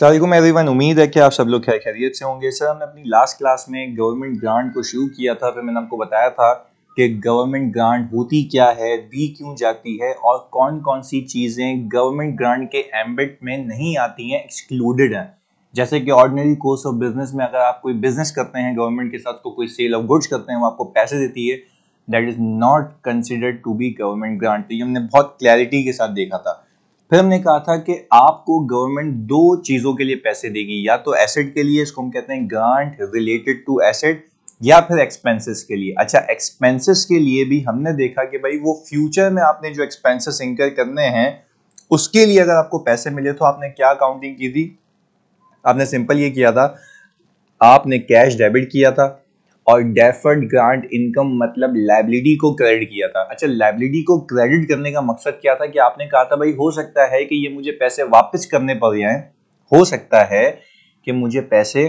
सलामकुम एवरीवन उम्मीद है कि आप सब लोग खैर खैरियत से होंगे सर हमने अपनी लास्ट क्लास में गवर्नमेंट ग्रांट को शुरू किया था फिर मैंने आपको बताया था कि गवर्नमेंट ग्रांट होती क्या है दी क्यों जाती है और कौन कौन सी चीज़ें गवर्नमेंट ग्रांट के एम्बिट में नहीं आती हैं एक्सक्लूडेड हैं जैसे कि ऑर्डनरी कोर्स ऑफ बिजनेस में अगर आप कोई बिजनेस करते हैं गवर्नमेंट के साथ तो कोई सेल ऑफ गुड्स करते हैं वो आपको पैसे देती है that is not considered to be government grant तो ये हमने बहुत क्लैरिटी के साथ देखा था फिर हमने कहा था कि आपको गवर्नमेंट दो चीजों के लिए पैसे देगी या तो एसेट के लिए इसको हम कहते हैं ग्रांट रिलेटेड टू एसेट या फिर एक्सपेंसेस के लिए अच्छा एक्सपेंसेस के लिए भी हमने देखा कि भाई वो फ्यूचर में आपने जो एक्सपेंसेस इंकर करने हैं उसके लिए अगर आपको पैसे मिले तो आपने क्या काउंटिंग की थी आपने सिंपल ये किया था आपने कैश डेबिट किया था और डेफर्ड ग्रांट इनकम मतलब लाइबिलिटी को क्रेडिट किया था अच्छा लाइबिलिटी को क्रेडिट करने का मकसद क्या था कि आपने कहा था भाई हो सकता है कि ये मुझे पैसे वापस करने पड़ जाए हो सकता है कि मुझे पैसे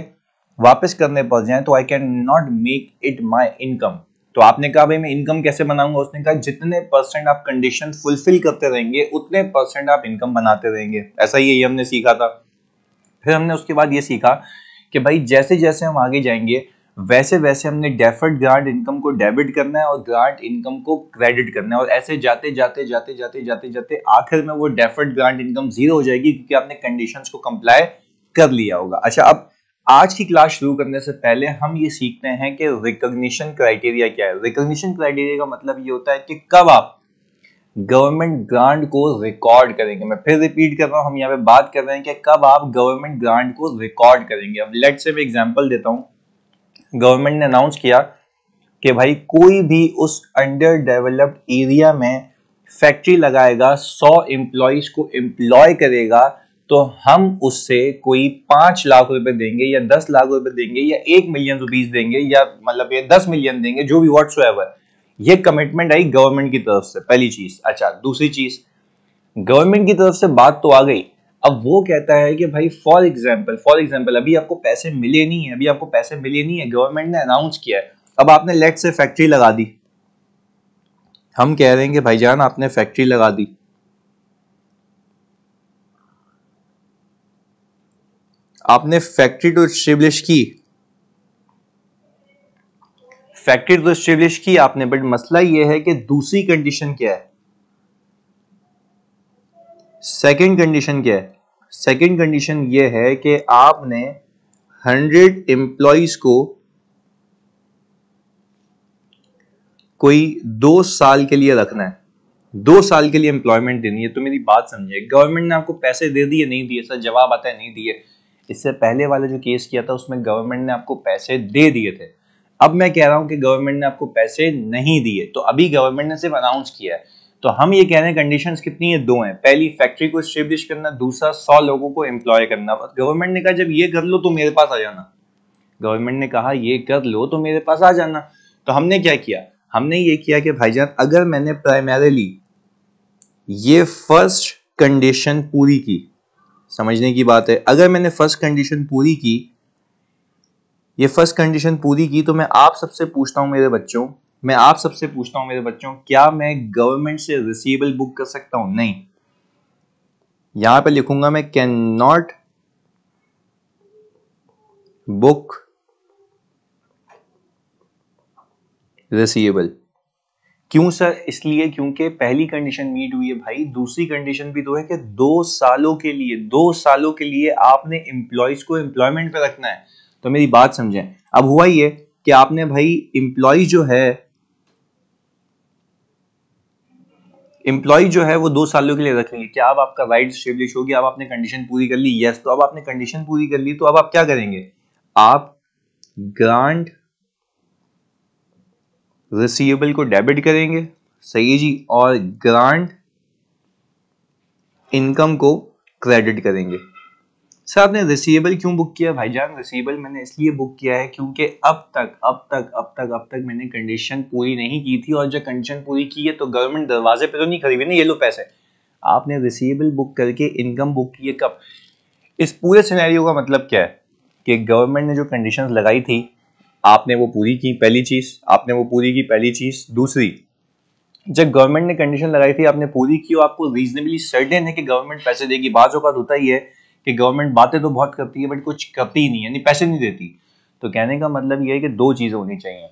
वापस करने पड़ जाए तो I can not make it my income तो आपने कहा भाई मैं इनकम कैसे बनाऊंगा उसने कहा जितने परसेंट आप कंडीशन फुलफिल करते रहेंगे उतने परसेंट आप इनकम बनाते रहेंगे ऐसा ही ये हमने सीखा था फिर हमने उसके बाद ये सीखा कि भाई जैसे जैसे हम आगे जाएंगे वैसे वैसे हमने डेफर्ड ग्रांट इनकम को डेबिट करना है और ग्रांट इनकम को क्रेडिट करना है और ऐसे जाते जाते जाते जाते जाते जाते आखिर में वो डेफर्ड ग्रांट इनकम जीरो हो जाएगी क्योंकि आपने कंडीशंस को कंप्लाई कर लिया होगा अच्छा अब आज की क्लास शुरू करने से पहले हम ये सीखते हैं कि रिकोगशन क्राइटेरिया क्या है रिकोगशन क्राइटेरिया का मतलब ये होता है कि कब आप गवर्नमेंट ग्रांट को रिकॉर्ड करेंगे मैं फिर रिपीट कर रहा हूँ हम यहाँ पे बात कर रहे हैं कि कब आप गवर्नमेंट ग्रांट को रिकॉर्ड करेंगे अब लेट से मैं एग्जाम्पल देता हूँ गवर्नमेंट ने अनाउंस किया कि भाई कोई भी उस अंडर डेवलप्ड एरिया में फैक्ट्री लगाएगा सौ एम्प्लॉज को एम्प्लॉय करेगा तो हम उससे कोई पांच लाख रुपए देंगे या दस लाख रुपए देंगे या एक मिलियन रुपीज देंगे या मतलब ये दस मिलियन देंगे जो भी वॉट्स ये कमिटमेंट आई गवर्नमेंट की तरफ से पहली चीज अच्छा दूसरी चीज गवर्नमेंट की तरफ से बात तो आ गई अब वो कहता है कि भाई फॉर एग्जाम्पल फॉर एग्जाम्पल अभी आपको पैसे मिले नहीं है अभी आपको पैसे मिले नहीं है गवर्नमेंट ने अनाउंस किया है अब आपने लेट से फैक्ट्री लगा दी हम कह रहे हैं कि भाईजान आपने फैक्ट्री लगा दी आपने फैक्ट्री टू स्टेब्लिश की फैक्ट्री तो स्टेब्लिश की आपने बट मसला यह है कि दूसरी कंडीशन क्या है सेकंड कंडीशन क्या है सेकंड कंडीशन ये है कि आपने हंड्रेड एम्प्लॉइज को कोई दो साल के लिए रखना है दो साल के लिए एम्प्लॉयमेंट देनी है तो मेरी बात समझिए गवर्नमेंट ने आपको पैसे दे दिए नहीं दिए सर जवाब आता है नहीं दिए इससे पहले वाले जो केस किया था उसमें गवर्नमेंट ने आपको पैसे दे दिए थे अब मैं कह रहा हूं कि गवर्नमेंट ने आपको पैसे नहीं दिए तो अभी गवर्नमेंट ने सिर्फ अनाउंस किया है तो हम ये कह रहे हैं कंडीशंस कितनी है दो हैं पहली फैक्ट्री को स्टेब्लिश करना दूसरा सौ लोगों को एम्प्लॉय करना गवर्नमेंट ने कहा जब ये कर लो तो मेरे पास आ जाना गवर्नमेंट ने कहा ये कर लो तो मेरे पास आ जाना तो हमने क्या किया हमने ये किया कि भाईजान अगर मैंने प्राइमरीली ये फर्स्ट कंडीशन पूरी की समझने की बात है अगर मैंने फर्स्ट कंडीशन पूरी की ये फर्स्ट कंडीशन पूरी की तो मैं आप सबसे पूछता हूं मेरे बच्चों मैं आप सबसे पूछता हूं मेरे बच्चों क्या मैं गवर्नमेंट से रिसीवेबल बुक कर सकता हूं नहीं यहां पे लिखूंगा मैं कैन नॉट बुक रिसीवेबल क्यों सर इसलिए क्योंकि पहली कंडीशन मीट हुई है भाई दूसरी कंडीशन भी तो है कि दो सालों के लिए दो सालों के लिए आपने एम्प्लॉयज को एम्प्लॉयमेंट पे रखना है तो मेरी बात समझें अब हुआ ये कि आपने भाई इंप्लॉय जो है एम्प्लॉय जो है वो दो सालों के लिए रखेंगे क्या अब आपका राइट स्टेब्लिश होगी अब आपने कंडीशन पूरी कर ली यस तो अब आपने कंडीशन पूरी कर ली तो अब आप क्या करेंगे आप ग्रांट रिसीवेबल को डेबिट करेंगे सही है जी और ग्रांट इनकम को क्रेडिट करेंगे सर आपने रिसीवेबल क्यों बुक किया भाईजान रिसीवेबल मैंने इसलिए बुक किया है क्योंकि अब तक अब तक अब तक अब तक मैंने कंडीशन पूरी नहीं की थी और जब कंडीशन पूरी की है तो गवर्नमेंट दरवाजे पे तो नहीं खरीदे ना ये लो पैसे आपने रिसीवेबल बुक करके इनकम बुक की है कब इस पूरे सिनेरियो का मतलब क्या है कि गवर्नमेंट ने जो कंडीशन लगाई थी आपने वो पूरी की पहली चीज़ आपने वो पूरी की पहली चीज़ दूसरी जब गवर्नमेंट ने कंडीशन लगाई थी आपने पूरी की और आपको रीजनेबली सर्टेन है कि गवर्नमेंट पैसे देगी बाजों का होता ही है कि गवर्नमेंट बातें तो बहुत करती है बट कुछ करती ही नहीं यानी पैसे नहीं देती तो कहने का मतलब यह है कि दो चीज़ें होनी चाहिए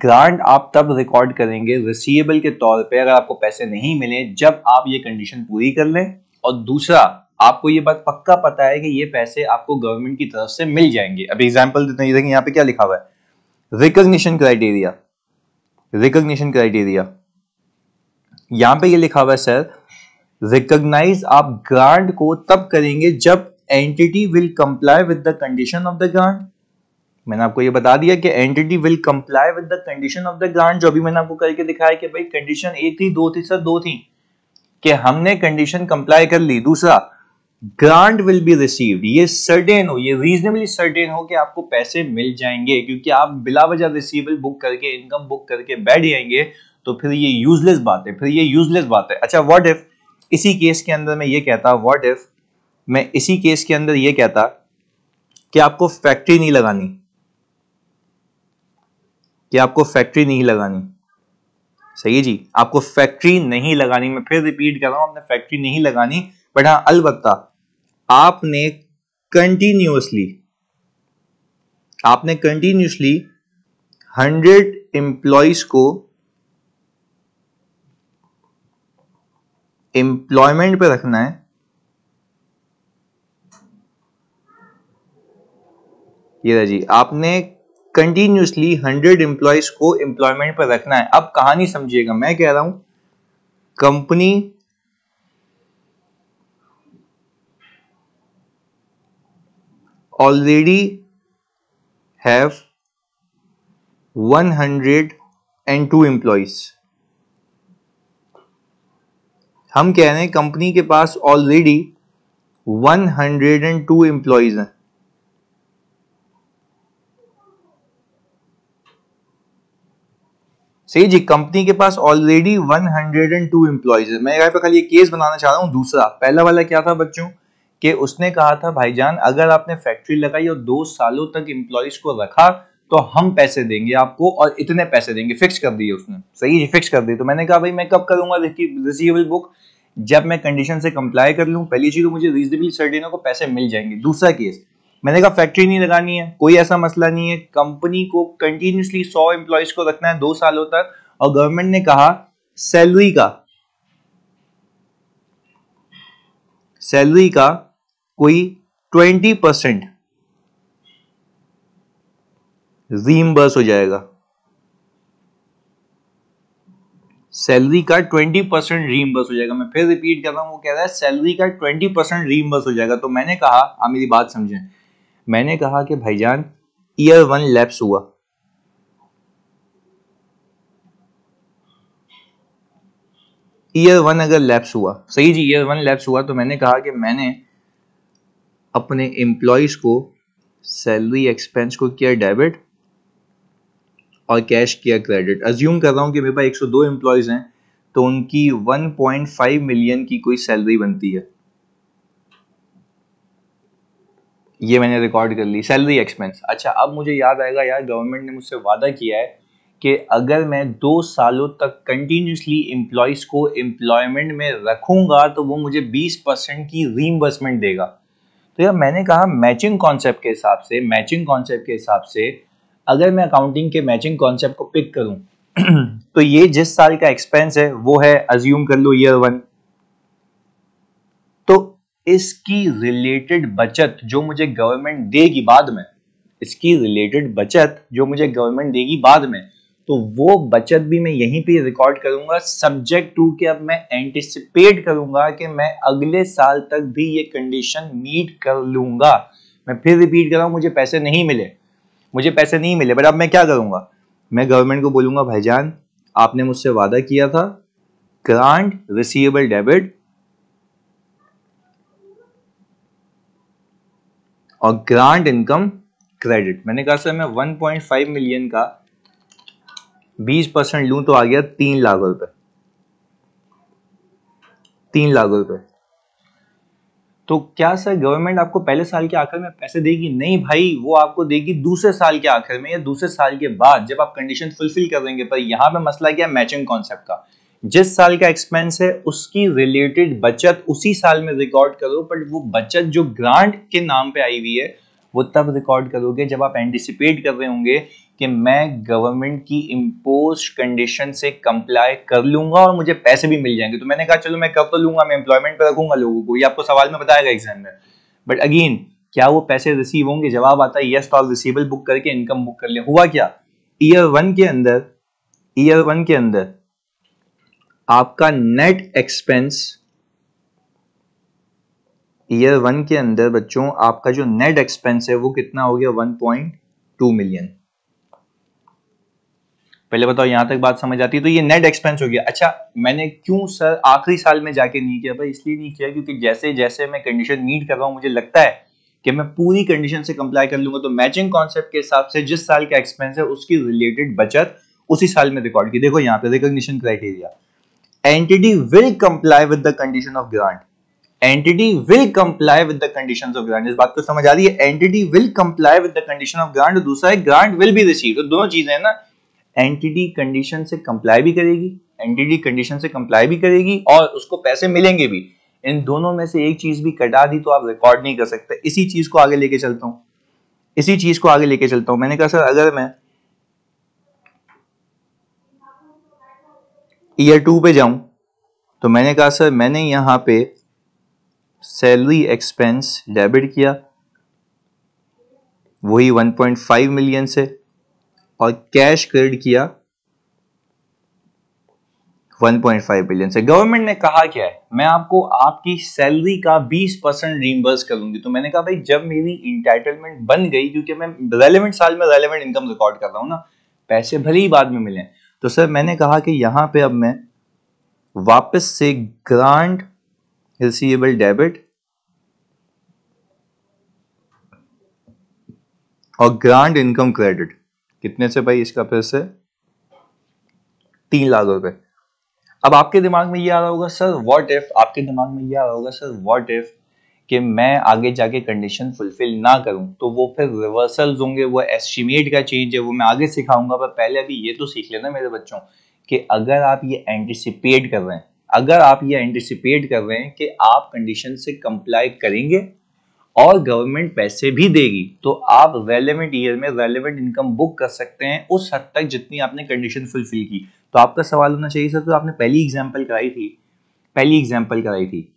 ग्रांट आप तब रिकॉर्ड करेंगे रिसीवेबल के तौर पे अगर आपको पैसे नहीं मिले जब आप ये कंडीशन पूरी कर लें और दूसरा आपको ये बात पक्का पता है कि ये पैसे आपको गवर्नमेंट की तरफ से मिल जाएंगे अब एग्जाम्पल देते हैं यहाँ पे क्या लिखा हुआ है रिकोगशन क्राइटेरिया रिकोगशन क्राइटेरिया यहाँ पे ये लिखा हुआ है सर रिकॉग्नाइज आप ग्रांट को तब करेंगे जब entity will comply with the condition of the grant मैंने आपको ये बता दिया कि entity will comply with the condition of the grant जो अभी मैंने आपको करके दिखाया कि भाई कंडीशन एक थी दो थी सर दो थी कि हमने कंडीशन कंप्लाई कर ली दूसरा ग्रांट विल बी रिसीव्ड ये सर्टेन हो ये रीजनेबली सर्टेन हो कि आपको पैसे मिल जाएंगे क्योंकि आप बिला वजह रिसीवल बुक करके इनकम बुक करके बैठ जाएंगे तो फिर ये यूजलेस बात है फिर ये यूजलेस बात है अच्छा वॉट इफ इसी केस के अंदर मैं ये कहता व्हाट इफ मैं इसी केस के अंदर ये कहता कि आपको फैक्ट्री नहीं लगानी कि आपको फैक्ट्री नहीं लगानी सही है जी आपको फैक्ट्री नहीं लगानी मैं फिर रिपीट कर रहा हूं आपने फैक्ट्री नहीं लगानी बट हाँ अलबत्ता आपने कंटिन्यूसली आपने कंटिन्यूसली हंड्रेड एम्प्लॉयज को एम्प्लॉयमेंट पे रखना है ये जी आपने कंटिन्यूसली हंड्रेड एम्प्लॉयज को एम्प्लॉयमेंट पर रखना है अब कहानी समझिएगा मैं कह रहा हूं company already have one hundred and two employees हम कह रहे हैं कंपनी के पास ऑलरेडी 102 एम्प्लॉयज हैं सही जी कंपनी के पास ऑलरेडी 102 एम्प्लॉयज है मैं यहां पर खाली केस बनाना चाह रहा हूं दूसरा पहला वाला क्या था बच्चों कि उसने कहा था भाईजान अगर आपने फैक्ट्री लगाई और दो सालों तक एम्प्लॉयज को रखा तो हम पैसे देंगे आपको और इतने पैसे देंगे फिक्स कर दिए उसने सही जी फिक्स कर दिए तो मैंने कहा भाई मैं कब करूंगा रिसीवेबल बुक जब मैं कंडीशन से कंप्लाई कर लूँ पहली चीज़ तो मुझे रीजनेबली सर्टिनों को पैसे मिल जाएंगे दूसरा केस मैंने कहा फैक्ट्री नहीं लगानी है कोई ऐसा मसला नहीं है कंपनी को कंटिन्यूसली सौ एम्प्लॉयज को रखना है दो सालों तक और गवर्नमेंट ने कहा सैलरी का सैलरी का कोई ट्वेंटी परसेंट रीम्बर्स हो जाएगा सैलरी का ट्वेंटी परसेंट रीम्बर्स हो जाएगा मैं फिर रिपीट कर रहा हूँ वो कह रहा है सैलरी का ट्वेंटी परसेंट रीम्बर्स हो जाएगा तो मैंने कहा आप मेरी बात समझें मैंने कहा कि भाईजान ईयर वन लैप्स हुआ ईयर वन अगर लैप्स हुआ सही जी ईयर वन लैप्स हुआ तो मैंने कहा कि मैंने अपने एम्प्लॉयज को सैलरी एक्सपेंस को किया डेबिट और कैश किया क्रेडिट अज्यूम कर रहा हूँ कि मेरे पास 102 एम्प्लॉयज़ हैं तो उनकी 1.5 मिलियन की कोई सैलरी बनती है ये मैंने रिकॉर्ड कर ली सैलरी एक्सपेंस अच्छा अब मुझे याद आएगा यार गवर्नमेंट ने मुझसे वादा किया है कि अगर मैं दो सालों तक कंटिन्यूसली एम्प्लॉयज़ को एम्प्लॉयमेंट में रखूंगा तो वो मुझे 20 परसेंट की रीइम्बर्समेंट देगा तो यार मैंने कहा मैचिंग कॉन्सेप्ट के हिसाब से मैचिंग कॉन्सेप्ट के हिसाब से अगर मैं अकाउंटिंग के मैचिंग कॉन्सेप्ट को पिक करूं तो ये जिस साल का एक्सपेंस है वो है अज्यूम कर लो ईयर वन तो इसकी रिलेटेड बचत जो मुझे गवर्नमेंट देगी बाद में इसकी रिलेटेड बचत जो मुझे गवर्नमेंट देगी बाद में तो वो बचत भी मैं यहीं पे रिकॉर्ड करूंगा सब्जेक्ट टू के अब मैं एंटिसिपेट करूंगा कि मैं अगले साल तक भी ये कंडीशन मीट कर लूंगा मैं फिर रिपीट कर रहा हूं मुझे पैसे नहीं मिले मुझे पैसे नहीं मिले बट अब मैं क्या करूंगा मैं गवर्नमेंट को बोलूंगा भाईजान आपने मुझसे वादा किया था ग्रांट रिसीवेबल डेबिट और ग्रांट इनकम क्रेडिट मैंने कहा सर मैं 1.5 मिलियन का 20 परसेंट लू तो आ गया तीन लाख रुपए तीन लाख रुपए तो क्या सर गवर्नमेंट आपको पहले साल के आखिर में पैसे देगी नहीं भाई वो आपको देगी दूसरे साल के आखिर में या दूसरे साल के बाद जब आप कंडीशन फुलफिल कर देंगे पर यहाँ पे मसला क्या मैचिंग कॉन्सेप्ट का जिस साल का एक्सपेंस है उसकी रिलेटेड बचत उसी साल में रिकॉर्ड करो बट वो बचत जो ग्रांट के नाम पे आई हुई है वो तब रिकॉर्ड करोगे जब आप एंटिसिपेट कर रहे होंगे कि मैं गवर्नमेंट की इम्पोज कंडीशन से कंप्लाई कर लूंगा और मुझे पैसे भी मिल जाएंगे तो मैंने कहा चलो मैं कर तो लूंगा मैं एम्प्लॉयमेंट पर रखूंगा लोगों को ये आपको सवाल में बताएगा एग्जाम में बट अगेन क्या वो पैसे रिसीव होंगे जवाब आता है यस तो आप रिसीवेबल बुक करके इनकम बुक कर ले हुआ क्या ईयर वन के अंदर ईयर वन के अंदर आपका नेट एक्सपेंस ईयर वन के अंदर बच्चों आपका जो नेट एक्सपेंस है वो कितना हो गया 1.2 मिलियन पहले बताओ यहां तक बात समझ आती है तो ये नेट एक्सपेंस हो गया अच्छा मैंने क्यों सर आखिरी साल में जाके नहीं किया भाई इसलिए नहीं किया क्योंकि जैसे जैसे मैं कंडीशन मीट कर रहा हूं मुझे लगता है कि मैं पूरी कंडीशन से कंप्लाई कर लूंगा तो मैचिंग कॉन्सेप्ट के हिसाब से जिस साल का एक्सपेंस है उसकी रिलेटेड बचत उसी साल में रिकॉर्ड की देखो यहाँ पे recognition criteria entity will comply with the condition of grant entity will comply with the condition of grant इस बात को समझ आ रही है entity will comply with the condition of grant दूसरा है ग्रांट विल बी रिसीव तो दोनों चीजें हैं ना एनटीडी कंडीशन से कंप्लाई भी करेगी एनटीडी कंडीशन से कंप्लाई भी करेगी और उसको पैसे मिलेंगे भी इन दोनों में से एक चीज भी कटा दी तो आप रिकॉर्ड नहीं कर सकते इसी चीज को आगे लेके चलता हूं इसी चीज को आगे लेके चलता हूं मैंने कहा सर अगर मैं ईयर टू पे जाऊं तो मैंने कहा सर मैंने यहां पे सैलरी एक्सपेंस डेबिट किया वही 1.5 मिलियन से और कैश क्रेडिट किया 1.5 बिलियन से गवर्नमेंट ने कहा क्या है मैं आपको आपकी सैलरी का 20 परसेंट रिमबर्स करूंगी तो मैंने कहा भाई जब मेरी इंटाइटलमेंट बन गई क्योंकि मैं रेलिवेंट साल में रेलिवेंट इनकम रिकॉर्ड कर रहा हूं ना पैसे भले ही बाद में मिले तो सर मैंने कहा कि यहां पे अब मैं वापस से ग्रांट रिसीवेबल डेबिट और ग्रांट इनकम क्रेडिट कितने से भाई इसका फिर से तीन लाख रुपए अब आपके दिमाग में ये आ रहा होगा सर व्हाट इफ आपके दिमाग में ये आ रहा होगा सर व्हाट इफ कि मैं आगे जाके कंडीशन फुलफिल ना करूं तो वो फिर रिवर्सल होंगे वो एस्टिमेट का चेंज है वो मैं आगे सिखाऊंगा पर पहले अभी ये तो सीख लेना मेरे बच्चों कि अगर आप ये एंटिसिपेट कर रहे हैं अगर आप ये एंटिसिपेट कर रहे हैं कि आप कंडीशन से कंप्लाई करेंगे और गवर्नमेंट पैसे भी देगी तो आप रेलिवेंट ईयर में रेलिवेंट इनकम बुक कर सकते हैं उस हद तक जितनी आपने कंडीशन फुलफिल की तो आपका सवाल होना चाहिए सर तो आपने पहली एग्जाम्पल कराई थी पहली एग्जाम्पल कराई थी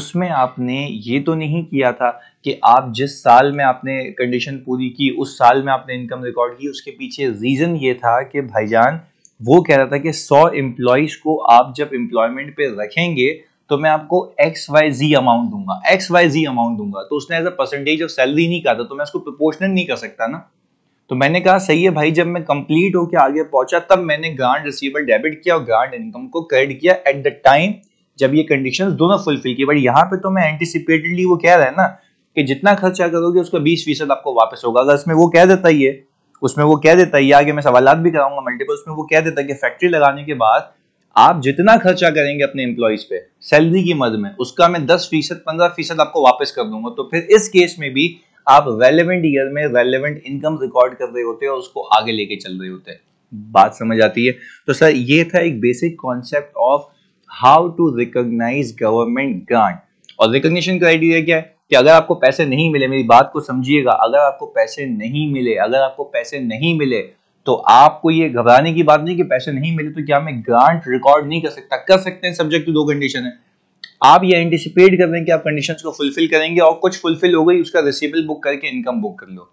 उसमें आपने ये तो नहीं किया था कि आप जिस साल में आपने कंडीशन पूरी की उस साल में आपने इनकम रिकॉर्ड की उसके पीछे रीज़न ये था कि भाईजान वो कह रहा था कि सौ एम्प्लॉयज़ को आप जब एम्प्लॉयमेंट पे रखेंगे तो मैं आपको एक्स वाई जी अमाउंट दूंगा एक्स वाई जी अमाउंट दूंगा तो उसने as a percentage of salary नहीं कहा था तो मैं उसको प्रोपोर्शनल नहीं कर सकता ना तो मैंने कहा सही है भाई जब मैं कंप्लीट होकर आगे पहुंचा तब मैंने ग्रांड रिसीवेबल डेबिट किया और ग्रांड इनकम को क्रेडिट किया एट द टाइम जब ये कंडीशन दोनों फुलफिल की बट यहाँ पे तो मैं एंटिसिपेटेडली वो कह रहा है ना कि जितना खर्चा करोगे उसका बीस फीसद आपको वापस होगा अगर इसमें वो कह देता ही है उसमें वो कह देता है आगे मैं सवाल भी कराऊंगा मल्टीपल उसमें वो कह देता है कि फैक्ट्री लगाने के बाद आप जितना खर्चा करेंगे अपने एम्प्लॉयज पे सैलरी की मद में उसका मैं दस फीसद पंद्रह फीसद आपको वापस कर दूंगा तो फिर इस केस में भी आप रेलिवेंट ईयर में रेलिवेंट इनकम रिकॉर्ड कर रहे होते हैं और उसको आगे लेके चल रहे होते हैं बात समझ आती है तो सर ये था एक basic concept of how to recognize government grant और रिकोगशन क्राइटेरिया क्या है कि अगर आपको पैसे नहीं मिले मेरी बात को समझिएगा अगर आपको पैसे नहीं मिले अगर आपको पैसे नहीं मिले तो आपको ये घबराने की बात नहीं कि पैसे नहीं मिले तो क्या मैं ग्रांट रिकॉर्ड नहीं कर सकता कर सकते हैं सब्जेक्ट टू दो कंडीशन है आप ये एंटिसिपेट कर रहे हैं कि आप कंडीशंस को फुलफिल करेंगे और कुछ फुलफिल हो गई उसका रिसिबल बुक करके इनकम बुक कर लो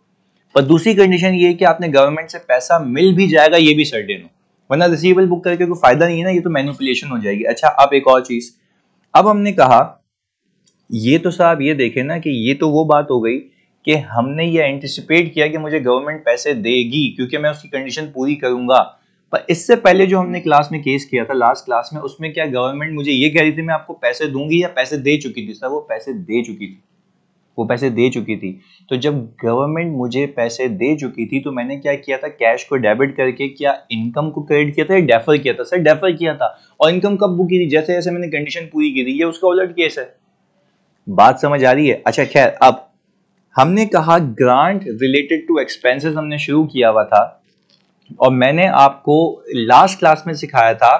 पर दूसरी कंडीशन ये है कि आपने गवर्नमेंट से पैसा मिल भी जाएगा ये भी सर्टेन हो वरना रिसिबल बुक करके कोई फायदा नहीं है ना ये तो मैनिपुलेशन हो जाएगी अच्छा अब एक और चीज अब हमने कहा ये तो साहब ये देखे ना कि ये तो वो बात हो गई कि हमने ये एंटिसिपेट किया कि मुझे गवर्नमेंट पैसे देगी क्योंकि मैं उसकी कंडीशन पूरी करूंगा पर इससे पहले जो हमने क्लास में केस किया था लास्ट क्लास में उसमें क्या गवर्नमेंट मुझे ये कह रही थी मैं आपको पैसे दूंगी या पैसे दे चुकी थी सर वो पैसे दे चुकी थी वो पैसे दे चुकी थी तो जब गवर्नमेंट मुझे पैसे दे चुकी थी तो मैंने क्या किया था कैश को डेबिट करके क्या इनकम को क्रेडिट किया था या डेफर किया था सर डेफर किया था और इनकम कब बुक की थी जैसे जैसे मैंने कंडीशन पूरी की थी ये उसका उलट केस है बात समझ आ रही है अच्छा खैर अब हमने कहा ग्रांट रिलेटेड टू एक्सपेंसेस हमने शुरू किया हुआ था और मैंने आपको लास्ट क्लास में सिखाया था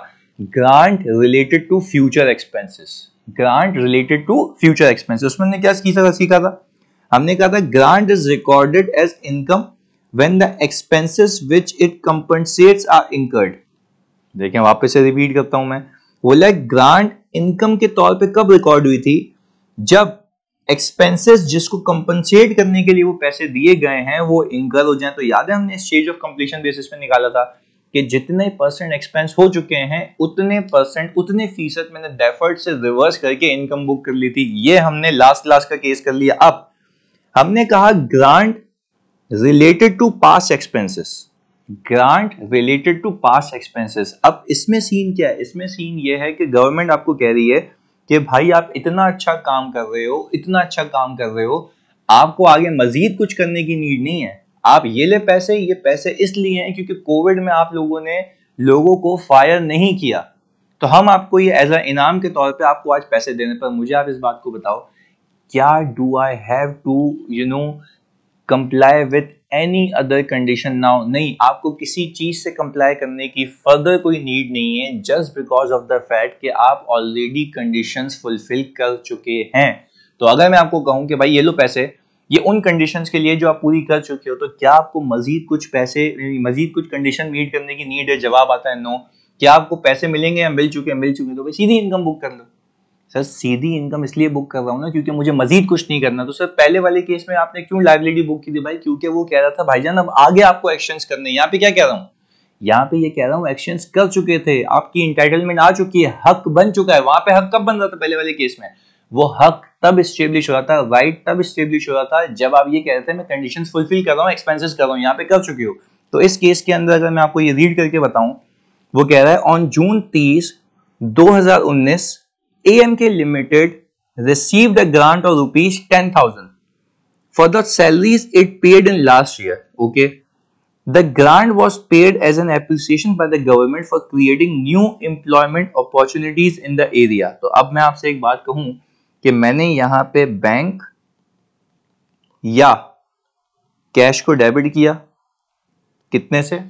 grant related to future expenses grant related to future expenses उसमें हमने क्या सीखा सीखा था हमने कहा था grant is recorded as income when the expenses which it compensates are incurred देखें वापस से रिपीट करता हूं मैं बोला ग्रांट इनकम के तौर पे कब रिकॉर्ड हुई थी जब एक्सपेंसेस जिसको कंपनसेट करने के लिए वो पैसे दिए गए हैं वो इंकर हो जाए तो याद है हमने स्टेज ऑफ कंप्लीशन बेसिस पे निकाला था कि जितने परसेंट एक्सपेंस हो चुके हैं उतने परसेंट उतने फीसद मैंने डेफर्ट से रिवर्स करके इनकम बुक कर ली थी ये हमने लास्ट लास्ट का केस कर लिया अब हमने कहा grant related to past expenses grant related to past expenses अब इसमें सीन क्या है इसमें सीन ये है कि गवर्नमेंट आपको कह रही है कि भाई आप इतना अच्छा काम कर रहे हो इतना अच्छा काम कर रहे हो आपको आगे मजीद कुछ करने की नीड नहीं है आप ये ले पैसे ये पैसे इसलिए हैं क्योंकि कोविड में आप लोगों ने लोगों को फायर नहीं किया तो हम आपको ये एज अ इनाम के तौर पे आपको आज पैसे देने पर मुझे आप इस बात को बताओ क्या do I have to you know comply with any other condition now नहीं आपको किसी चीज से कंप्लाई करने की फर्दर कोई नीड नहीं है just because of the fact कि आप ऑलरेडी कंडीशन फुलफिल कर चुके हैं तो अगर मैं आपको कहूं कि भाई ये लो पैसे ये उन कंडीशंस के लिए जो आप पूरी कर चुके हो तो क्या आपको मजीद कुछ पैसे मजीद कुछ कंडीशन मीट करने की नीड है जवाब आता है नो क्या आपको पैसे मिलेंगे या मिल चुके हैं मिल चुके हैं तो भाई सीधी इनकम बुक कर लो सर सीधी इनकम इसलिए बुक कर रहा हूँ ना क्योंकि मुझे मजीद कुछ नहीं करना तो सर पहले वाले केस में आपने क्यों लाइबिलिटी बुक की थी भाई क्योंकि वो कह रहा था भाईजान अब आगे आपको एक्शन करने यहाँ पे क्या कह रहा हूँ यहाँ पे ये कह रहा हूँ एक्शन कर चुके थे आपकी इंटाइटलमेंट आ चुकी है हक बन चुका है वहां पे हक कब बन रहा था पहले वाले केस में वो हक तब स्टेब्लिश हो रहा था राइट तब स्टेब्लिश हो रहा था जब आप ये कह रहे थे मैं कंडीशन फुलफिल कर रहा हूँ एक्सपेंसिस कर रहा हूँ यहाँ पे कर चुके हो तो इस केस के अंदर अगर मैं आपको ये रीड करके बताऊं वो कह रहा है ऑन जून तीस 2019 M K limited receive the grant of rupees ten thousand for the salaries it paid in last year okay the grant was paid as an appreciation by the government for creating new employment opportunities in the area तो अब मैं आपसे एक बात कहूं कि मैंने यहां पे बैंक या कैश को डेबिट किया कितने से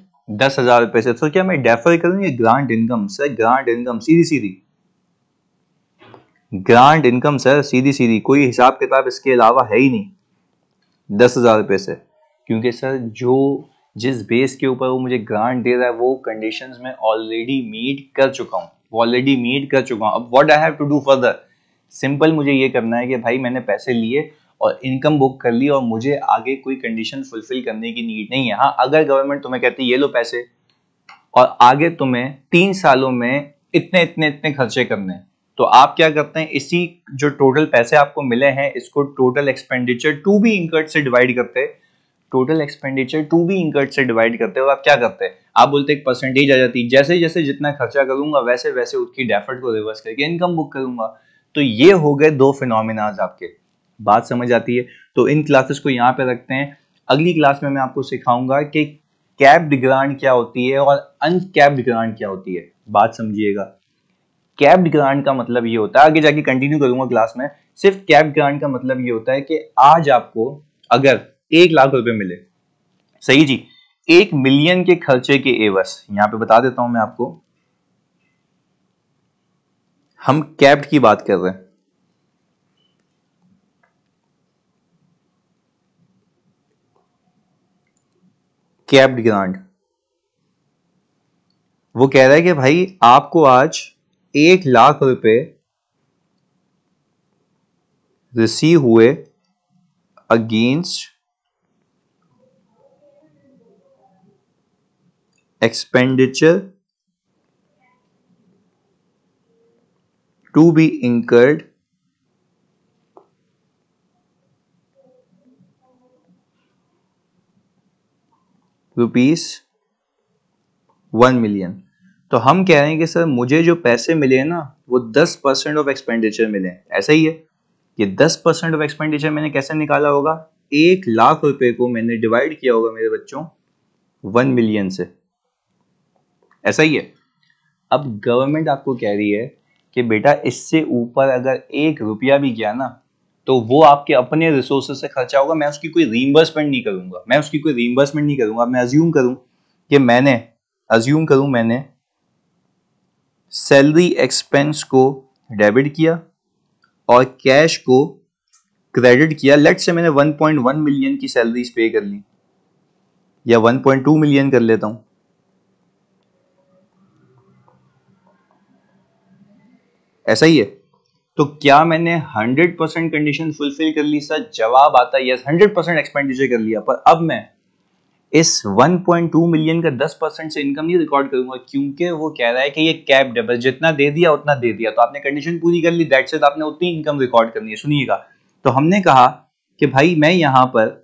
दस हजार रुपए से तो क्या मैं डेफर करूं ये grant income sir grant income सीधी सीधी ग्रांड इनकम सर सीधी सीधी कोई हिसाब किताब इसके अलावा है ही नहीं दस हज़ार रुपये से क्योंकि सर जो जिस बेस के ऊपर वो मुझे ग्रांट दे रहा है वो कंडीशंस में ऑलरेडी मीट कर चुका हूँ ऑलरेडी मीट कर चुका हूँ अब what I have to do further simple मुझे ये करना है कि भाई मैंने पैसे लिए और इनकम बुक कर ली और मुझे आगे कोई कंडीशन फुलफिल करने की नीड नहीं है हाँ अगर गवर्नमेंट तुम्हें कहती है ये लो पैसे और आगे तुम्हें तीन सालों में इतने इतने इतने खर्चे करने हैं तो आप क्या करते हैं इसी जो टोटल पैसे आपको मिले हैं इसको total expenditure to be incurred से डिवाइड करते total expenditure to be incurred से डिवाइड करते हो आप क्या करते हैं आप बोलते हैं परसेंटेज आ जाती है जैसे जैसे जितना खर्चा करूंगा वैसे वैसे उसकी डेफर्ट को रिवर्स करके इनकम बुक करूंगा तो ये हो गए दो फिनोमिनाज आपके बात समझ आती है तो इन क्लासेस को यहाँ पे रखते हैं अगली क्लास में मैं आपको सिखाऊंगा कि कैप्ड ग्रांट क्या होती है और अनकैप्ड ग्रांट क्या होती है बात समझिएगा कैप्ड ग्रांड का मतलब ये होता है आगे जाके कंटिन्यू करूंगा क्लास में सिर्फ कैप्ड ग्रांड का मतलब ये होता है कि आज आपको अगर एक लाख रुपए मिले सही जी एक मिलियन के खर्चे के एवस यहां पे बता देता हूं मैं आपको हम कैप्ड की बात कर रहे हैं कैप्ड ग्रांड वो कह रहा है कि भाई आपको आज एक लाख रुपए रिसीव हुए against expenditure to be incurred rupees one million तो हम कह रहे हैं कि सर मुझे जो पैसे मिले हैं ना वो दस परसेंट ऑफ एक्सपेंडिचर मिले ऐसा ही है कि दस परसेंट ऑफ एक्सपेंडिचर मैंने कैसे निकाला होगा एक लाख रुपए को मैंने डिवाइड किया होगा मेरे बच्चों वन मिलियन से ऐसा ही है अब गवर्नमेंट आपको कह रही है कि बेटा इससे ऊपर अगर एक रुपया भी गया ना तो वो आपके अपने रिसोर्सेज से खर्चा होगा मैं उसकी कोई रीम्बर्समेंट नहीं करूंगा मैं उसकी कोई रीम्बर्समेंट नहीं करूंगा मैं अज्यूम करूं कि मैंने अज्यूम करूं मैंने सैलरी एक्सपेंस को डेबिट किया और कैश को क्रेडिट किया लेट से मैंने 1.1 मिलियन की सैलरी पे कर ली या 1.2 मिलियन कर लेता हूं ऐसा ही है तो क्या मैंने 100% कंडीशन फुलफिल कर ली सर जवाब आता है यस 100% एक्सपेंडिचर कर लिया पर अब मैं इस 1.2 मिलियन का 10 परसेंट से इनकम नहीं रिकॉर्ड करूंगा क्योंकि वो कह रहा है कि ये कैप डेबस जितना दे दिया उतना दे दिया तो आपने कंडीशन पूरी कर ली दैट से आपने उतनी इनकम रिकॉर्ड करनी है सुनिएगा तो हमने कहा कि भाई मैं यहां पर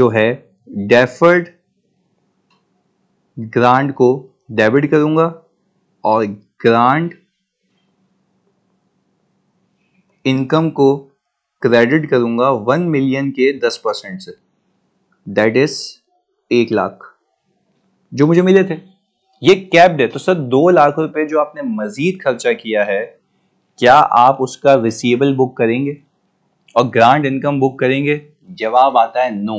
जो है डेफर्ड ग्रांट को डेबिट करूंगा और ग्रांट इनकम को क्रेडिट करूंगा वन मिलियन के दस परसेंट से दैट इज एक लाख जो मुझे मिले थे ये कैब है तो सर दो लाख रुपए जो आपने मजीद खर्चा किया है क्या आप उसका रिसीवेबल बुक करेंगे और ग्रांड इनकम बुक करेंगे जवाब आता है नो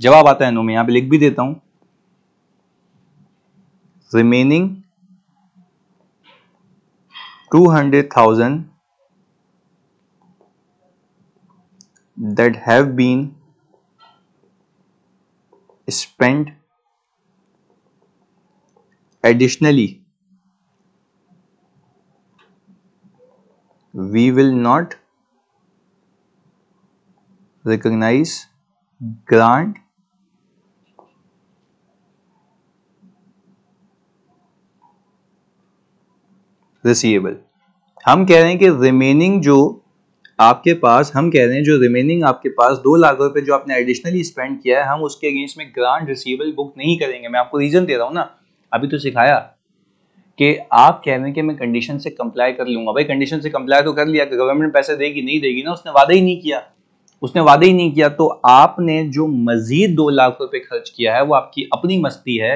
जवाब आता है नो मैं यहां पे लिख भी देता हूं remaining two hundred thousand that have been spend additionally we will not recognize grant receivable हम कह रहे हैं कि रिमेनिंग जो आपके पास हम कह रहे हैं जो रिमेनिंग आपके पास दो लाख रुपए जो आपने एडिशनली स्पेंड किया है हम उसके अगेंस्ट में ग्रांट रिसीवेबल बुक नहीं करेंगे मैं आपको रीजन दे रहा हूँ ना अभी तो सिखाया कि आप कह रहे हैं कि मैं कंडीशन से कंप्लाई कर लूंगा भाई कंडीशन से कंप्लाई तो कर लिया कि गवर्नमेंट पैसे देगी नहीं देगी ना उसने वादा ही नहीं किया उसने वादा ही नहीं किया तो आपने जो मजीद दो लाख रुपए खर्च किया है वो आपकी अपनी मस्ती है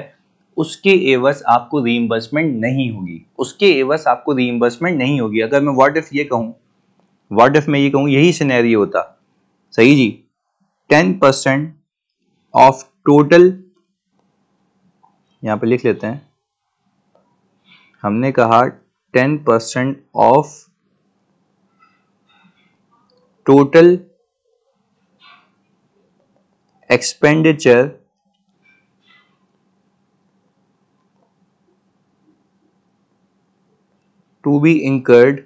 उसके एवस आपको रीइम्बर्समेंट नहीं होगी उसके एवस आपको रीइम्बर्समेंट नहीं होगी अगर मैं वॉट इफ ये कहूँ वर्ड एफ में ये कहूँ यही सिनेरियो होता सही जी टेन परसेंट ऑफ टोटल यहां पे लिख लेते हैं हमने कहा ten percent of total expenditure to be incurred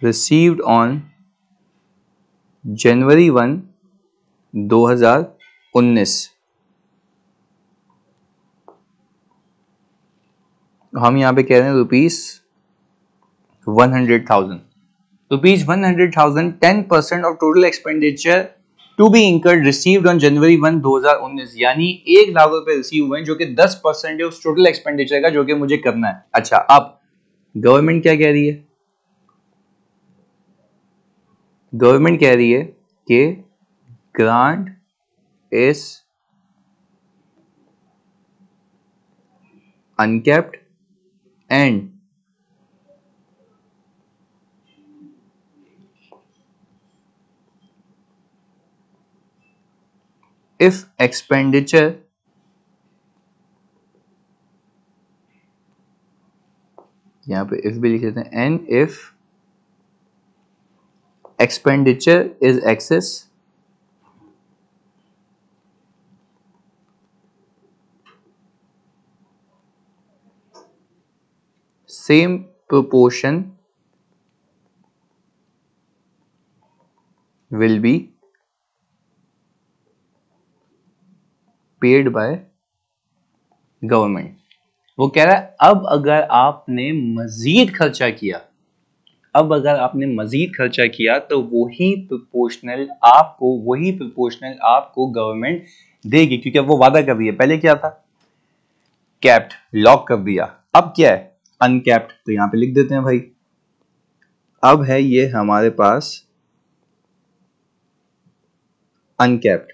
received on January 1, 2019 हम यहां पे कह रहे हैं rupees one hundred thousand rupees one hundred thousand ten percent of total expenditure to be incurred received on January one दो हजार उन्नीस यानी एक लाख रुपए रिसीव हुए जो कि दस परसेंट है उस टोटल एक्सपेंडिचर का जो कि मुझे करना है अच्छा अब गवर्नमेंट क्या कह रही है गवर्नमेंट कह रही है कि ग्रांट इस अनकैप्ड एंड इफ एक्सपेंडिचर यहां पे इफ भी लिख देते हैं and if expenditure is excess same proportion will be paid by government वो कह रहा है अब अगर आपने मजीद खर्चा किया अब अगर आपने मज़ीद खर्चा किया तो वही प्रोपोर्शनल आपको वही प्रोपोर्शनल आपको गवर्नमेंट देगी क्योंकि अब वो वादा कर रही है पहले क्या था कैप्ट लॉक कर दिया अब क्या है अनकैप्ट तो यहां पे लिख देते हैं भाई अब है ये हमारे पास अनकैप्ड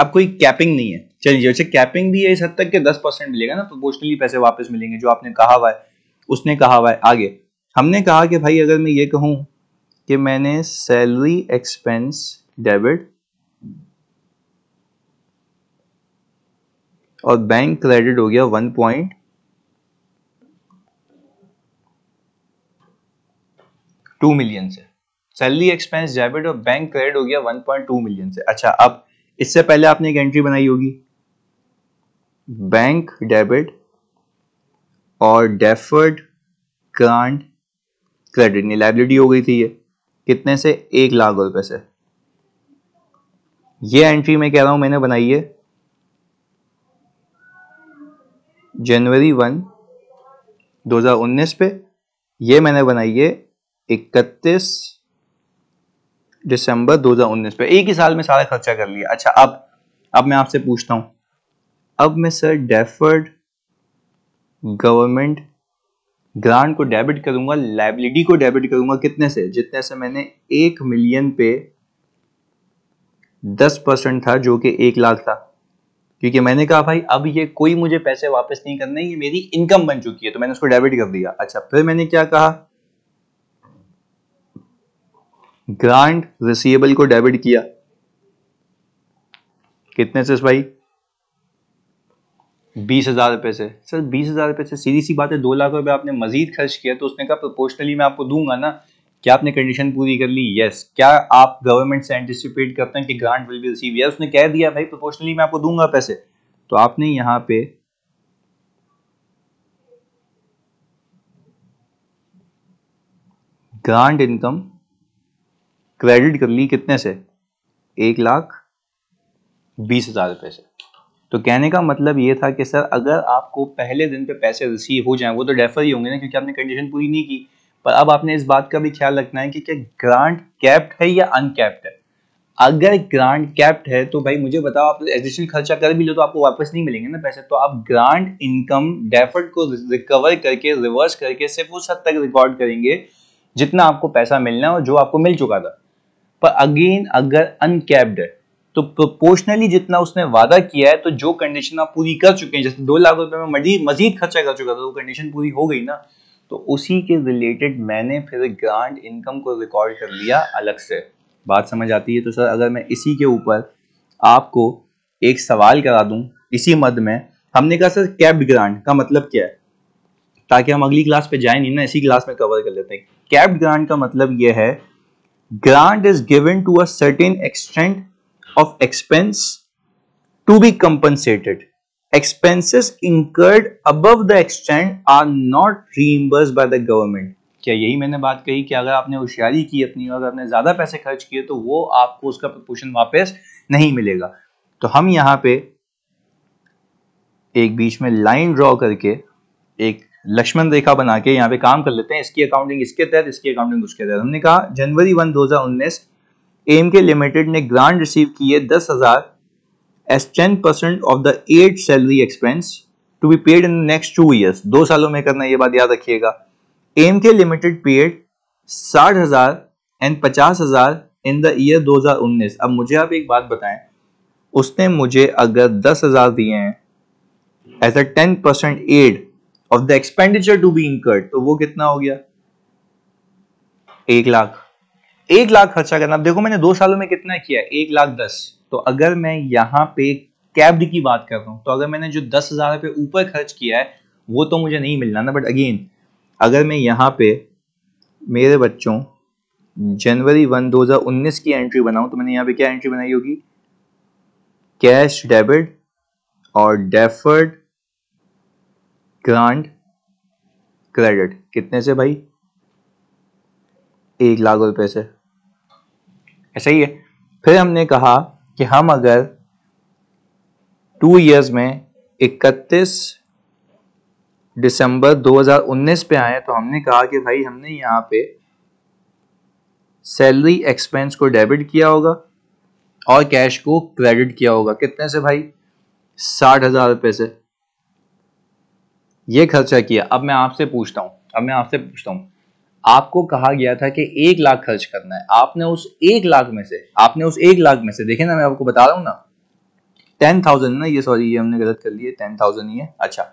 अब कोई कैपिंग नहीं है चलिए अच्छा कैपिंग भी है इस हद तक के दस परसेंट मिलेगा ना प्रोपोर्शनली पैसे वापस मिलेंगे जो आपने कहा हुआ है उसने कहा हुआ है आगे हमने कहा कि भाई अगर मैं ये कहूं कि मैंने सैलरी एक्सपेंस डेबिट और बैंक क्रेडिट हो गया वन पॉइंट टू मिलियन से सैलरी एक्सपेंस डेबिट और बैंक क्रेडिट हो गया वन पॉइंट टू मिलियन से अच्छा अब इससे पहले आपने एक एंट्री बनाई होगी बैंक डेबिट और डेफर्ड ग्रांड क्रेडिट नहीं लाइबिलिटी हो गई थी ये कितने से एक लाख रुपए से ये एंट्री मैं कह रहा हूं मैंने बनाई है जनवरी वन 2019 पे ये मैंने बनाई है इकतीस दिसंबर 2019 पे एक ही साल में सारा खर्चा कर लिया अच्छा अब अब मैं आपसे पूछता हूं अब मैं सर डेफर्ड गवर्नमेंट ग्रांट को डेबिट करूंगा लाइबिलिटी को डेबिट करूंगा कितने से जितने से मैंने एक मिलियन पे दस परसेंट था जो कि एक लाख था क्योंकि मैंने कहा भाई अब ये कोई मुझे पैसे वापस नहीं करने ये मेरी इनकम बन चुकी है तो मैंने उसको डेबिट कर दिया अच्छा फिर मैंने क्या कहा ग्रांट रिसीवेबल को डेबिट किया कितने से भाई बीस हज़ार रुपये से सर बीस हज़ार रुपये से सीधी सी बात है दो लाख रुपये आपने मजीद खर्च किया तो उसने कहा प्रोपोर्शनली मैं आपको दूंगा ना क्या आपने कंडीशन पूरी कर ली यस क्या आप गवर्नमेंट से एंटिसिपेट करते हैं कि grant will be receive yes उसने कह दिया भाई प्रोपोर्शनली मैं आपको दूंगा पैसे तो आपने यहाँ पे ग्रांट इनकम क्रेडिट कर ली कितने से एक लाख बीस हजार रुपए से तो कहने का मतलब ये था कि सर अगर आपको पहले दिन पे पैसे रिसीव हो जाएं वो तो डेफर ही होंगे ना क्योंकि आपने कंडीशन पूरी नहीं की पर अब आपने इस बात का भी ख्याल रखना है कि क्या ग्रांट कैप्ट है या अनकैप्ट है अगर ग्रांट कैप्ट है तो भाई मुझे बताओ आप एडिशनल खर्चा कर भी लो तो आपको वापस नहीं मिलेंगे ना पैसे तो आप ग्रांट इनकम डेफर्ड को रिकवर करके रिवर्स करके सिर्फ उस हद तक रिकॉर्ड करेंगे जितना आपको पैसा मिलना है और जो आपको मिल चुका था पर अगेन अगर अनकैप्ड है तो प्रोपोर्शनली जितना उसने वादा किया है तो जो कंडीशन आप पूरी कर चुके हैं जैसे दो लाख रुपए में मजीद मजीद खर्चा कर चुका था वो तो कंडीशन पूरी हो गई ना तो उसी के रिलेटेड मैंने फिर ग्रांट इनकम को रिकॉर्ड कर लिया अलग से बात समझ आती है तो सर अगर मैं इसी के ऊपर आपको एक सवाल करा दूं इसी मद में हमने कहा सर कैप्ड ग्रांट का मतलब क्या है ताकि हम अगली क्लास पे जाए नहीं ना इसी क्लास में कवर कर लेते हैं कैप्ड ग्रांट का मतलब यह है grant is given to a certain extent of expense to be compensated. Expenses incurred above the extent are not reimbursed by the government. क्या यही मैंने बात कही कि अगर आपने होशियारी की अपनी और आपने ज़्यादा पैसे खर्च किए तो वो आपको उसका प्रपोर्शन वापस नहीं मिलेगा तो हम यहां पे एक बीच में लाइन ड्रॉ करके एक लक्ष्मण रेखा बना के यहां पे काम कर लेते हैं इसकी अकाउंटिंग इसके तहत इसकी अकाउंटिंग उसके तहत हमने कहा January one 2019 M K limited ने ग्रांट रिसीव किए दस हजार as ten percent of the aid salary expense to be paid in next two years दो सालों में करना ये बात याद रखिएगा एम के लिमिटेड पेड साठ हजार एंड पचास हजार इन द ईयर उन्नीस अब मुझे आप एक बात बताएं उसने मुझे अगर दस हजार दिए हैं as a ten percent aid of the expenditure to be incurred तो वो कितना हो गया एक लाख एक लाख खर्चा करना देखो मैंने दो सालों में कितना किया एक लाख दस तो अगर मैं यहाँ पे कैब्ड की बात कर रहा हूं तो अगर मैंने जो दस हजार रुपये ऊपर खर्च किया है वो तो मुझे नहीं मिलना ना बट अगेन अगर मैं यहाँ पे मेरे बच्चों जनवरी वन उन्नीस की एंट्री बनाऊं तो मैंने यहाँ पे क्या एंट्री बनाई होगी कैश डेबिट और डेफर्ड ग्रांट क्रेडिट कितने से भाई एक लाख रुपए से ऐसा ही है फिर हमने कहा कि हम अगर टू इयर्स में 31 दिसंबर 2019 पे आए तो हमने कहा कि भाई हमने यहाँ पे सैलरी एक्सपेंस को डेबिट किया होगा और कैश को क्रेडिट किया होगा कितने से भाई साठ हजार रुपये से ये खर्चा किया अब मैं आपसे पूछता हूँ अब मैं आपसे पूछता हूँ आपको कहा गया था कि एक लाख खर्च करना है आपने उस एक लाख में से आपने उस एक लाख में से देखे ना मैं आपको बता रहा हूं ना टेन थाउजेंड ना ये सॉरी ये हमने गलत कर लिया टेन थाउजेंड ही है अच्छा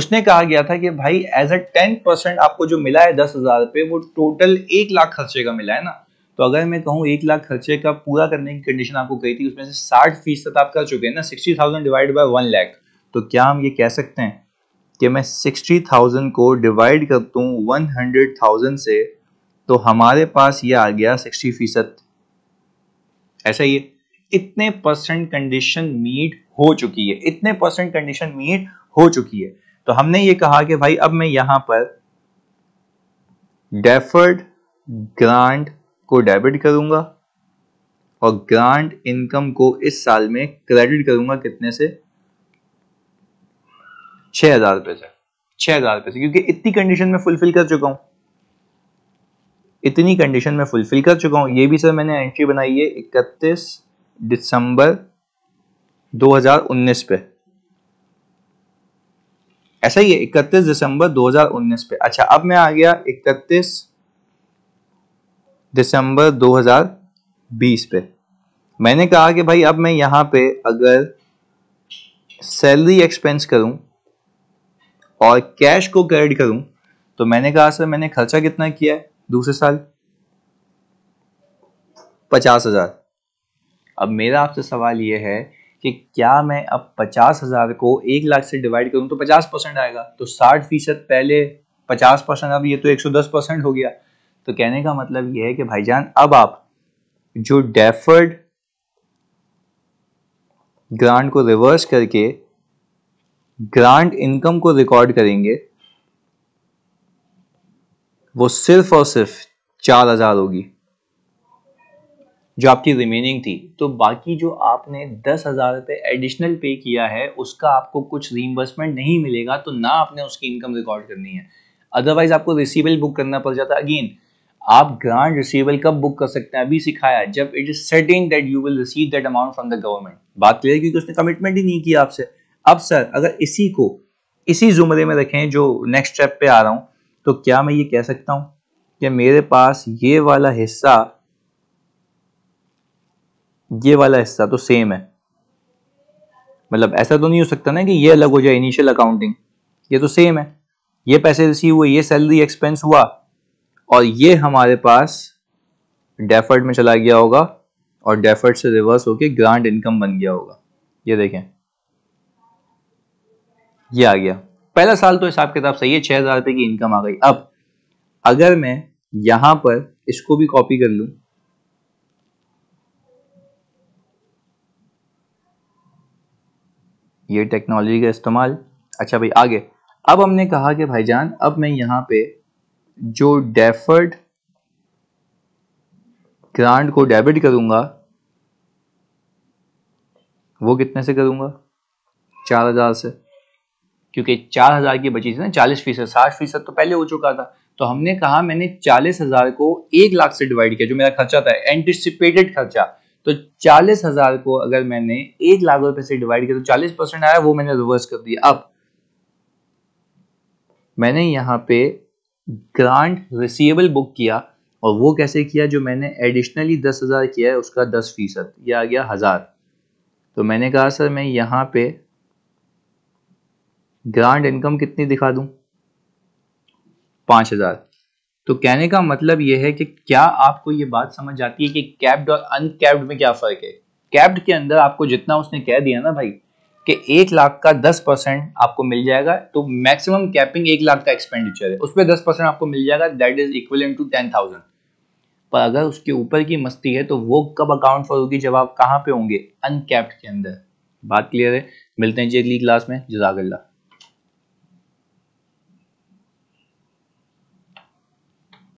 उसने कहा गया था कि भाई एज अ टेन परसेंट आपको जो मिला है दस हजार रुपए वो टोटल एक लाख खर्चे का मिला है ना तो अगर मैं कहूँ एक लाख खर्चे का पूरा करने की कंडीशन आपको कही थी उसमें से साठ फीसद आप कर चुके हैं ना sixty thousand divide by one lakh तो क्या हम ये कह सकते हैं कि मैं सिक्सटी थाउजेंड को डिवाइड कर दूँ वन हंड्रेड थाउजेंड से तो हमारे पास ये आ गया सिक्सटी फीसद ऐसा ही है इतने परसेंट कंडीशन मीट हो चुकी है इतने परसेंट कंडीशन मीट हो चुकी है तो हमने ये कहा कि भाई अब मैं यहां पर डेफर्ड ग्रांट को डेबिट करूंगा और ग्रांट इनकम को इस साल में क्रेडिट करूंगा कितने से छह हजार रुपए से छह हजार रुपए से क्योंकि इतनी कंडीशन में फुलफिल कर चुका हूं इतनी कंडीशन में फुलफिल कर चुका हूं ये भी सर मैंने एंट्री बनाई है इकतीस दिसंबर 2019 पे ऐसा ही है इकतीस दिसंबर 2019 पे अच्छा अब मैं आ गया इकतीस दिसंबर 2020 पे मैंने कहा कि भाई अब मैं यहां पे अगर सैलरी एक्सपेंस करूं और कैश को क्रेडिट करूं तो मैंने कहा सर मैंने खर्चा कितना किया है दूसरे साल पचास हजार अब मेरा आपसे सवाल यह है कि क्या मैं अब पचास हजार को एक लाख से डिवाइड करूं तो पचास परसेंट आएगा तो साठ फीसद पहले पचास परसेंट अब ये तो एक सौ दस परसेंट हो गया तो कहने का मतलब यह है कि भाईजान अब आप जो डेफर्ड ग्रांट को रिवर्स करके ग्रांट इनकम को रिकॉर्ड करेंगे वो सिर्फ और सिर्फ चार हजार होगी जो आपकी रिमेनिंग थी तो बाकी जो आपने दस हजार रुपये एडिशनल पे किया है उसका आपको कुछ रिइंबर्समेंट नहीं मिलेगा तो ना आपने उसकी इनकम रिकॉर्ड करनी है अदरवाइज आपको रिसीवेबल बुक करना पड़ जाता है अगेन आप ग्रांट रिसीवेबल कब बुक कर सकते हैं अभी सिखाया जब it is certain that you will receive that amount from the government बात क्लियर क्योंकि उसने कमिटमेंट ही नहीं किया आपसे अब सर अगर इसी को इसी जुमरे में रखें जो नेक्स्ट स्टेप पे आ रहा हूं तो क्या मैं ये कह सकता हूं कि मेरे पास ये वाला हिस्सा ये वाला हिस्सा तो सेम है मतलब ऐसा तो नहीं हो सकता ना कि ये अलग हो जाए इनिशियल अकाउंटिंग ये तो सेम है ये पैसे रिसीव हुए ये सैलरी एक्सपेंस हुआ और ये हमारे पास डेफर्ड में चला गया होगा और डेफर्ड से रिवर्स होके ग्रांट इनकम बन गया होगा ये देखें ये आ गया पहला साल तो हिसाब किताब सही है छह हजार रुपए की इनकम आ गई अब अगर मैं यहां पर इसको भी कॉपी कर लू ये टेक्नोलॉजी का इस्तेमाल अच्छा भाई आगे अब हमने कहा कि भाईजान अब मैं यहां पे जो डेफर्ड ग्रांट को डेबिट करूंगा वो कितने से करूंगा चार हज़ार से क्योंकि चार हज़ार की बची थी ना चालीस फीसद साठ फीसद तो पहले हो चुका था तो हमने कहा मैंने चालीस हज़ार को एक लाख से डिवाइड किया जो मेरा खर्चा था एंटिसिपेटेड खर्चा तो चालीस हज़ार को अगर मैंने एक लाख रुपए से डिवाइड किया तो चालीस परसेंट आया वो मैंने रिवर्स कर दिया अब मैंने यहां पे ग्रांट रिसीवेबल बुक किया और वो कैसे किया जो मैंने एडिशनली दस हज़ार किया है उसका दस फीसद यह आ गया हज़ार तो मैंने कहा सर मैं यहाँ पे ग्रांड इनकम कितनी दिखा दूं पांच हजार तो कहने का मतलब यह है कि क्या आपको यह बात समझ आती है कि कैप्ड और अनकैप्ड में क्या फर्क है कैप्ड के अंदर आपको जितना उसने कह दिया ना भाई कि एक लाख का दस परसेंट आपको मिल जाएगा तो मैक्सिमम कैपिंग एक लाख का एक्सपेंडिचर है उस पर दस परसेंट आपको मिल जाएगा that is equal to ten thousand पर अगर उसके ऊपर की मस्ती है तो वो कब अकाउंट फॉर होगी जब आप कहाँ पे होंगे अनकैप्ड के अंदर बात क्लियर है मिलते हैं जी अगली क्लास में जजाकल्ला